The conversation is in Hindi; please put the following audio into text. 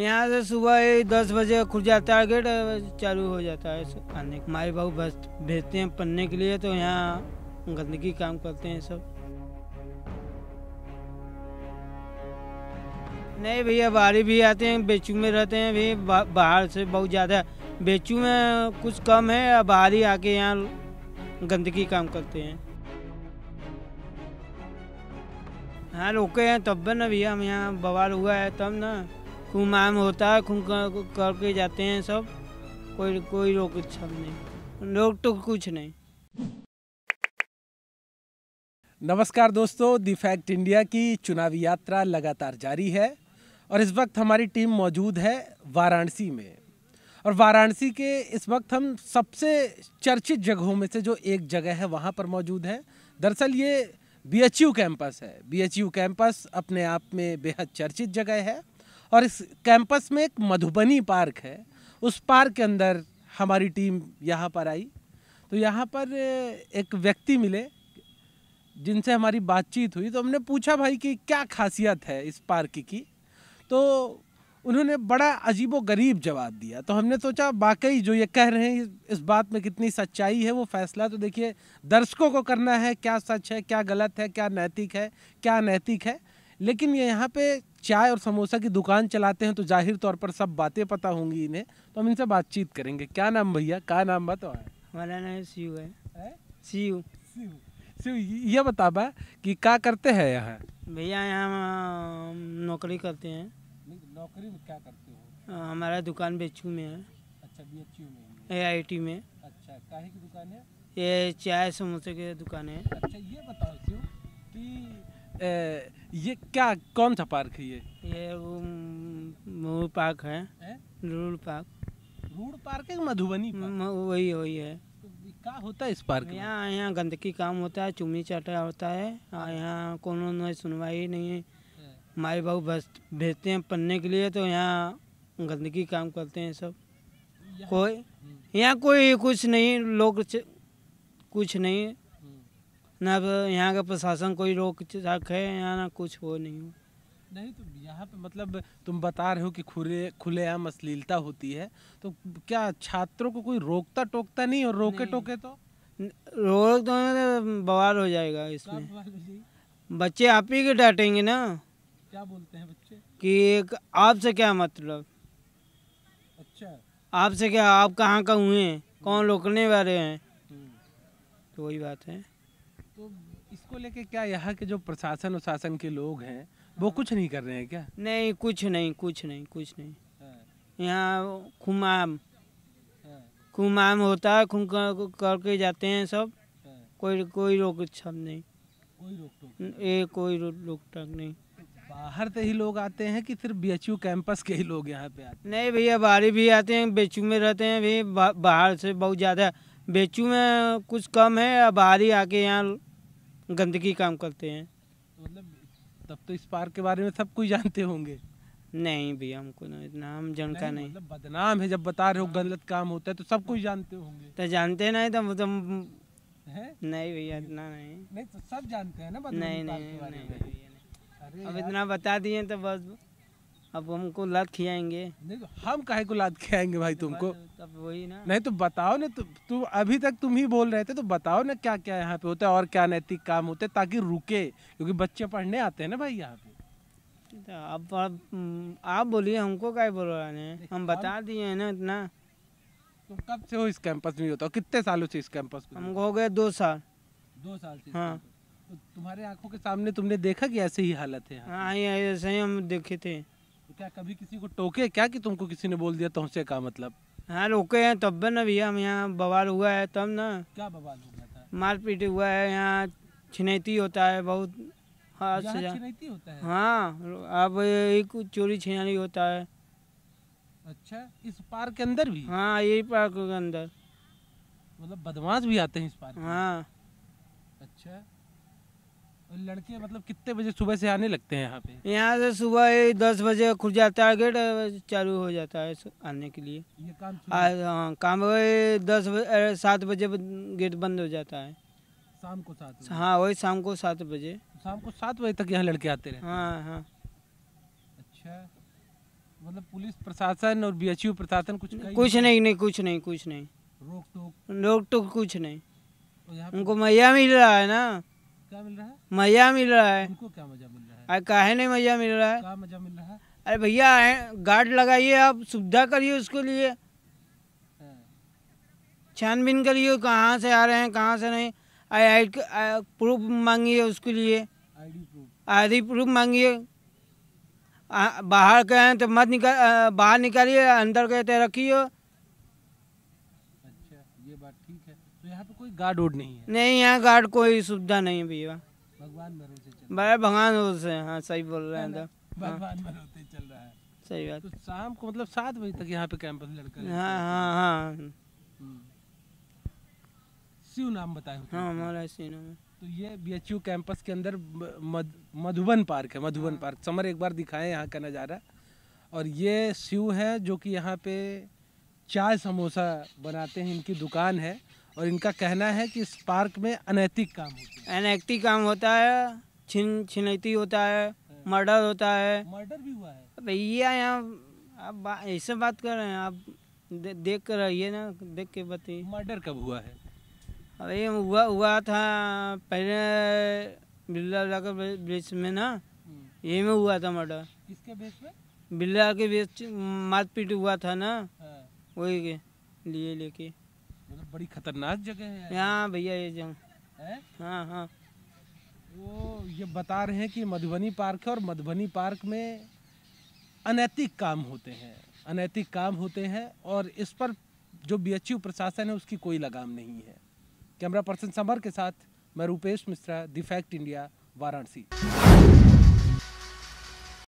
यहाँ से सुबह दस बजे खुल जाता है गेट चालू हो जाता है आने माए बाबू बस भेजते हैं पन्ने के लिए तो यहाँ गंदगी काम करते हैं सब नहीं भैया बाहरी भी आते हैं बेचू में रहते हैं भी बाहर से बहुत ज़्यादा बेचू में कुछ कम है बाहरी आके यहाँ गंदगी काम करते हैं हाँ रोके हैं तब ना भैया हम यहाँ बवाल हुआ है तब ना कुमाम होता है खून करके जाते हैं सब कोई कोई रोक छल नहीं रोक तो कुछ नहीं नमस्कार दोस्तों दी फैक्ट इंडिया की चुनावी यात्रा लगातार जारी है और इस वक्त हमारी टीम मौजूद है वाराणसी में और वाराणसी के इस वक्त हम सबसे चर्चित जगहों में से जो एक जगह है वहाँ पर मौजूद है दरअसल ये बीएचयू कैंपस है बीएचयू कैंपस अपने आप में बेहद चर्चित जगह है और इस कैंपस में एक मधुबनी पार्क है उस पार्क के अंदर हमारी टीम यहाँ पर आई तो यहाँ पर एक व्यक्ति मिले जिनसे हमारी बातचीत हुई तो हमने पूछा भाई कि क्या खासियत है इस पार्क की तो उन्होंने बड़ा अजीब गरीब जवाब दिया तो हमने सोचा वाकई जो ये कह रहे हैं इस बात में कितनी सच्चाई है वो फैसला तो देखिए दर्शकों को करना है क्या सच है क्या गलत है क्या नैतिक है क्या नैतिक है लेकिन ये यहाँ पे चाय और समोसा की दुकान चलाते हैं तो जाहिर तौर पर सब बातें पता होंगी इन्हें तो हम इनसे बातचीत करेंगे क्या नाम भैया क्या नाम बताओ हमारा नाम शिव है, है? शिव शिव ये बताबा कि क्या करते हैं यहाँ भैया यहाँ नौकरी करते हैं नौकरी में क्या करते हो हमारा दुकान बेचू में है अच्छा बी में ए आई टी में अच्छा काहे की दुकान है ये चाय समोसे की दुकान है अच्छा ये बताओ क्यों कि ये क्या कौन सा पार्क है ये ये वो पार्क है, रूड पार्क रूड पार्क है मधुबनी वही वही है तो क्या होता है इस पार्क में यहाँ यहाँ गंदगी काम होता है चुमी चाटा होता है यहाँ कोनो सुनवाई नहीं है माई बहू बस भेजते हैं पन्ने के लिए तो यहाँ गंदगी काम करते हैं सब कोई हम्म। यहाँ कोई कुछ नहीं लोग कुछ नहीं ना यहाँ का प्रशासन कोई रोक रखे यहाँ ना कुछ हो नहीं हो नहीं तो यहाँ पे मतलब तुम बता रहे हो कि खुले खुलेआम अश्लीलता होती है तो क्या छात्रों को कोई रोकता टोकता नहीं और रोके नहीं। टोके तो रोक तो, तो बवाल हो जाएगा इसमें बच्चे आप ही के डांटेंगे ना क्या बोलते हैं बच्चे कि आपसे क्या मतलब अच्छा आपसे क्या आप कहाँ का हुए हैं कौन हम्म। रोकने वाले हैं हम्म। तो वही बात है तो इसको लेके क्या यहाँ के जो प्रशासन उशासन के लोग हैं वो हाँ। कुछ नहीं कर रहे हैं क्या नहीं कुछ नहीं कुछ नहीं कुछ नहीं हाँ। यहाँ खुमाम कुमाम हाँ। होता है खुम करके जाते हैं सब कोई कोई रोक छप नहीं कोई रोक ए कोई रोक टक नहीं बाहर से ही लोग आते हैं कि सिर्फ बी कैंपस के ही लोग यहाँ पे आते हैं नहीं भैया बाहरी भी आते हैं बेचू में रहते हैं भी बाहर से बहुत ज़्यादा बेचू में कुछ कम है बाहरी आके यहाँ गंदगी काम करते हैं तो मतलब तब तो इस पार्क के बारे में सब कोई जानते होंगे नहीं भैया हमको ना इतना हम जनका नहीं, नहीं। मतलब बदनाम है जब बता रहे हो गलत काम होता है तो सब कुछ जानते होंगे तो जानते ना तो तुम तो नहीं भैया इतना नहीं नहीं तो सब जानते हैं ना नहीं, नहीं अब इतना बता दिए तो बस अब हमको लाद खियाएंगे नहीं तो हम कहे को लाद खियाएंगे भाई तुमको तब वही ना नहीं तो बताओ ना तो तु, अभी तक तुम ही बोल रहे थे तो बताओ ना क्या क्या यहाँ पे होता है और क्या नैतिक काम होते हैं ताकि रुके क्योंकि बच्चे पढ़ने आते हैं ना भाई यहाँ पे तो अब आप, हम्म, आप बोलिए हमको क्या बोल रहे हैं हम बता दिए हैं ना इतना तो कब से हो इस कैंपस में होता कितने सालों से इस कैंपस में हमको हो गए दो साल दो साल से हाँ तो तुम्हारे आंखों के सामने तुमने देखा कि ऐसे ही हालत है हाँ ऐसे ही हम देखे थे तो क्या कभी किसी को टोके क्या कि तुमको किसी ने बोल दिया तुमसे का मतलब हाँ रोके हैं तब भी ना भैया हम यहाँ बवाल हुआ है तब ना क्या बवाल हो गया था मारपीट हुआ है यहाँ छिनैती होता है बहुत हाँ होता है हाँ अब एक चोरी छिनानी होता है अच्छा इस पार्क के अंदर भी हाँ यही पार्क के अंदर मतलब बदमाश भी आते हैं इस पार्क हाँ अच्छा लड़के मतलब कितने बजे सुबह से आने लगते हैं यहाँ पे यहाँ से सुबह दस बजे खुल जाता है गेट चालू हो जाता है आने के लिए ये काम आ, हाँ, काम दस सात बजे गेट बंद हो जाता है शाम को सात हाँ वही शाम को सात बजे शाम को सात बजे तक यहाँ लड़के आते रहे हाँ हाँ अच्छा मतलब पुलिस प्रशासन और यू प्रशासन कुछ कुछ नहीं नहीं कुछ नहीं कुछ नहीं रोक टोक रोक टोक कुछ नहीं तो उनको मैया मिल रहा है ना क्या मिल रहा है मजा मिल रहा है उनको क्या मजा मिल रहा है अरे काहे नहीं मजा मिल रहा है क्या मजा मिल रहा है अरे भैया आए गार्ड लगाइए आप सुविधा करिए उसके लिए हाँ। छानबीन करिए कहाँ से आ रहे हैं कहाँ से नहीं आई आई प्रूफ मांगिए उसके लिए आई डी प्रूफ मांगिए बाहर गए हैं तो मत निकाल बाहर निकालिए अंदर गए तो रखिए गार्ड उड नहीं है नहीं यहाँ गार्ड कोई सुविधा नहीं है भैया भगवान भाई भगवान भरोसे हाँ सही बोल रहे हैं भगवान भरोसे चल रहा है हाँ, सही बात तो शाम को मतलब सात बजे तक यहाँ पे कैंपस लड़का हाँ, हाँ, हम्म। शिव नाम बताए शिव नाम तो ये बीएचयू कैंपस के अंदर मधुबन पार्क है मधुबन पार्क समर एक बार दिखाए यहाँ का नज़ारा और ये शिव है जो कि यहाँ पे चाय समोसा बनाते हैं इनकी दुकान है और इनका कहना है कि इस पार्क में अनैतिक काम होता है अनैतिक काम होता है छिन छिनैती होता है हाँ। मर्डर होता है मर्डर भी हुआ है भैया यहाँ आप ऐसे बात कर रहे हैं आप दे, देख कर रहिए ना देख के बताइए मर्डर कब हुआ है अरे हुआ हुआ था पहले बिल्ला के बीच में ना हम्म। ये में हुआ था मर्डर किसके बीच में बिल्ला के बीच मारपीट हुआ था ना हाँ। वही के लिए लेके तो बड़ी खतरनाक जगह है यहाँ भैया ये जो हाँ हाँ वो ये बता रहे हैं कि मधुबनी पार्क है और मधुबनी पार्क में अनैतिक काम होते हैं अनैतिक काम होते हैं और इस पर जो बी प्रशासन है उसकी कोई लगाम नहीं है कैमरा पर्सन समर के साथ मैं Rupesh Mishra the fact India Varanasi